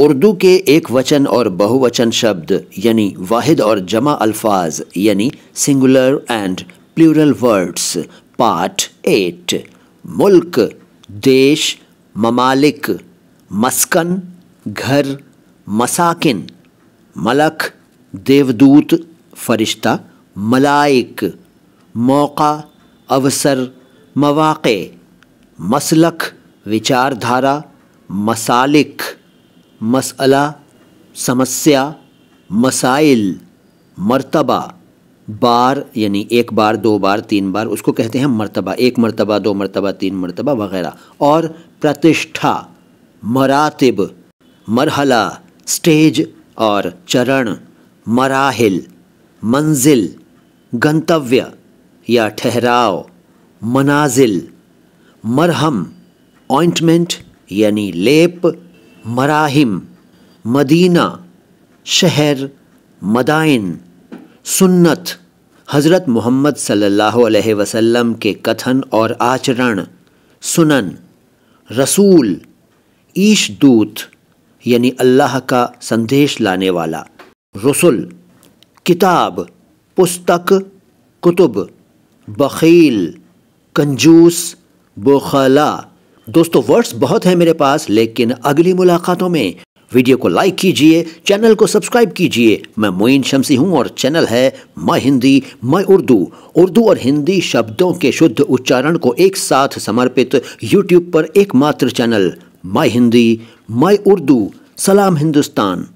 उर्दू के एक वचन और बहुवचन शब्द यानी वाहिद और जमा अल्फाज यानी singular and plural words part एट मुल्क देश ममालिक मस्कन घर मसाकिन मलक देवदूत फरिश्ता मलाइक मौका अवसर मवाक़े मसलक विचारधारा मसालिक मसला समस्या मसाइल मर्तबा बार यानी एक बार दो बार तीन बार उसको कहते हैं मर्तबा एक मर्तबा दो मर्तबा तीन मर्तबा वगैरह और प्रतिष्ठा मरातब मरहला स्टेज और चरण मराहल मंजिल गंतव्य या ठहराव मनाजिल मरहम ऑइंटमेंट यानी लेप मराहिम मदीना शहर मदाइन सुन्नत हज़रत मोहम्मद सल्लल्लाहु अलैहि वसल्लम के कथन और आचरण सुनन रसूल ईश दूत यानी अल्लाह का संदेश लाने वाला रसुल किताब पुस्तक कुतुब बखील कंजूस बोखला दोस्तों वर्ड्स बहुत है मेरे पास लेकिन अगली मुलाकातों में वीडियो को लाइक कीजिए चैनल को सब्सक्राइब कीजिए मैं मोइन शमसी हूं और चैनल है मैं हिंदी मैं उर्दू उर्दू और हिंदी शब्दों के शुद्ध उच्चारण को एक साथ समर्पित यूट्यूब पर एकमात्र चैनल मैं हिंदी मैं उर्दू सलाम हिंदुस्तान